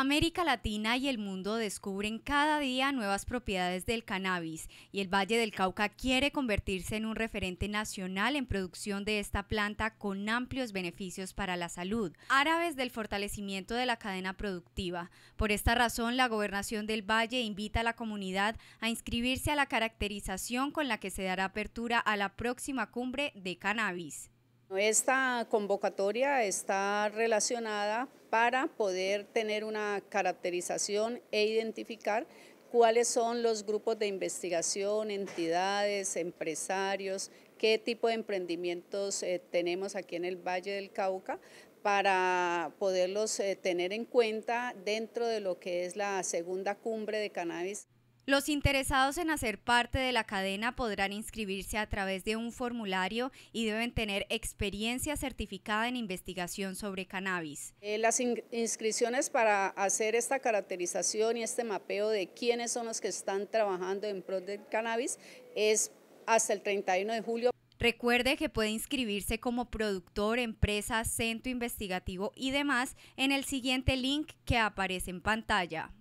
América Latina y el mundo descubren cada día nuevas propiedades del cannabis y el Valle del Cauca quiere convertirse en un referente nacional en producción de esta planta con amplios beneficios para la salud, árabes del fortalecimiento de la cadena productiva. Por esta razón, la gobernación del Valle invita a la comunidad a inscribirse a la caracterización con la que se dará apertura a la próxima cumbre de cannabis. Esta convocatoria está relacionada para poder tener una caracterización e identificar cuáles son los grupos de investigación, entidades, empresarios, qué tipo de emprendimientos eh, tenemos aquí en el Valle del Cauca para poderlos eh, tener en cuenta dentro de lo que es la segunda cumbre de cannabis. Los interesados en hacer parte de la cadena podrán inscribirse a través de un formulario y deben tener experiencia certificada en investigación sobre cannabis. Eh, las inscripciones para hacer esta caracterización y este mapeo de quiénes son los que están trabajando en pro del cannabis es hasta el 31 de julio. Recuerde que puede inscribirse como productor, empresa, centro investigativo y demás en el siguiente link que aparece en pantalla.